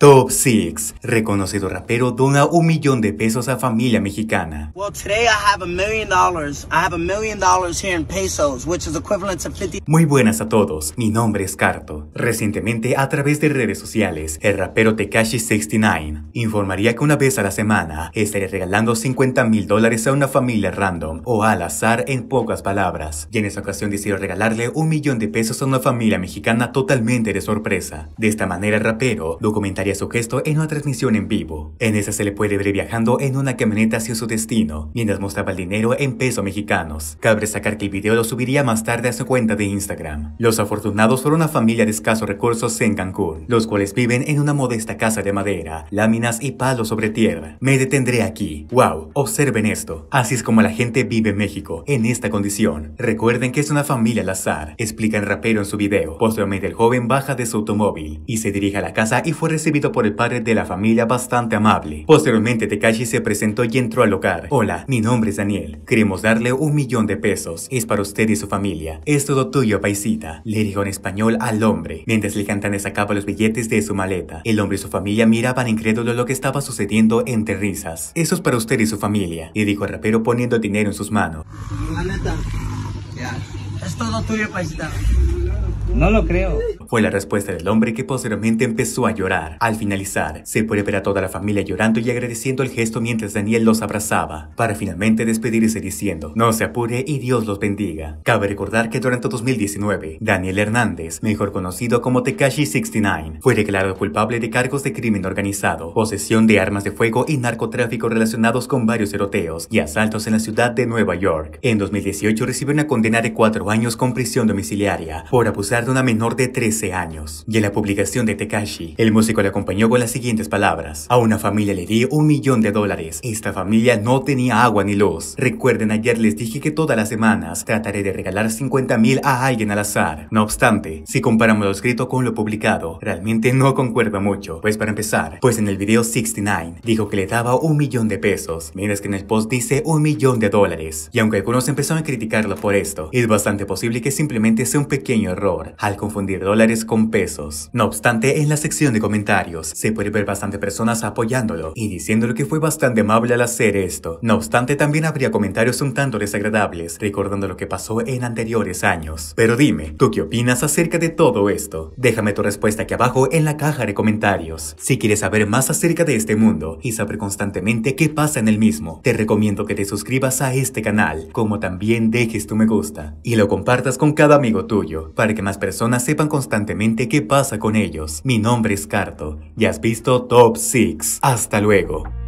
Top 6. Reconocido rapero dona un millón de pesos a familia mexicana. Muy buenas a todos, mi nombre es Carto. Recientemente, a través de redes sociales, el rapero Tekashi69 informaría que una vez a la semana estaría regalando 50 mil dólares a una familia random o al azar en pocas palabras. Y en esa ocasión decidió regalarle un millón de pesos a una familia mexicana totalmente de sorpresa. De esta manera, el rapero documentaría su gesto en una transmisión en vivo. En esa se le puede ver viajando en una camioneta hacia su destino, mientras mostraba el dinero en pesos mexicanos. Cabe sacar que el video lo subiría más tarde a su cuenta de Instagram. Los afortunados fueron una familia de escasos recursos en Cancún, los cuales viven en una modesta casa de madera, láminas y palos sobre tierra. Me detendré aquí. ¡Wow! Observen esto. Así es como la gente vive en México, en esta condición. Recuerden que es una familia al azar, explica el rapero en su video. Posteriormente el joven baja de su automóvil y se dirige a la casa y fue recibido por el padre de la familia bastante amable. Posteriormente Tekashi se presentó y entró al hogar. Hola, mi nombre es Daniel. Queremos darle un millón de pesos. Es para usted y su familia. Es todo tuyo, paisita. Le dijo en español al hombre. Mientras le cantante sacaba los billetes de su maleta, el hombre y su familia miraban incrédulo lo que estaba sucediendo entre risas. Eso es para usted y su familia, Y dijo el rapero poniendo dinero en sus manos. Es todo tuyo, paisita. No lo creo. Fue la respuesta del hombre que posteriormente empezó a llorar. Al finalizar, se puede ver a toda la familia llorando y agradeciendo el gesto mientras Daniel los abrazaba, para finalmente despedirse diciendo, no se apure y Dios los bendiga. Cabe recordar que durante 2019, Daniel Hernández, mejor conocido como Tekashi 69, fue declarado culpable de cargos de crimen organizado, posesión de armas de fuego y narcotráfico relacionados con varios eroteos y asaltos en la ciudad de Nueva York. En 2018 recibió una condena de cuatro años con prisión domiciliaria por abusar de una menor de 13 años. Y en la publicación de Tekashi, el músico le acompañó con las siguientes palabras. A una familia le di un millón de dólares. Esta familia no tenía agua ni luz. Recuerden, ayer les dije que todas las semanas trataré de regalar 50 mil a alguien al azar. No obstante, si comparamos lo escrito con lo publicado, realmente no concuerda mucho. Pues para empezar, pues en el video 69 dijo que le daba un millón de pesos, mientras que en el post dice un millón de dólares. Y aunque algunos empezaron a criticarlo por esto, es bastante posible que simplemente sea un pequeño error al confundir dólares con pesos. No obstante, en la sección de comentarios se puede ver bastante personas apoyándolo y lo que fue bastante amable al hacer esto. No obstante, también habría comentarios un tanto desagradables recordando lo que pasó en anteriores años. Pero dime, ¿tú qué opinas acerca de todo esto? Déjame tu respuesta aquí abajo en la caja de comentarios. Si quieres saber más acerca de este mundo y saber constantemente qué pasa en el mismo, te recomiendo que te suscribas a este canal, como también dejes tu me gusta y lo compartas con cada amigo tuyo para que más las personas sepan constantemente qué pasa con ellos. Mi nombre es Carto y has visto Top 6. Hasta luego.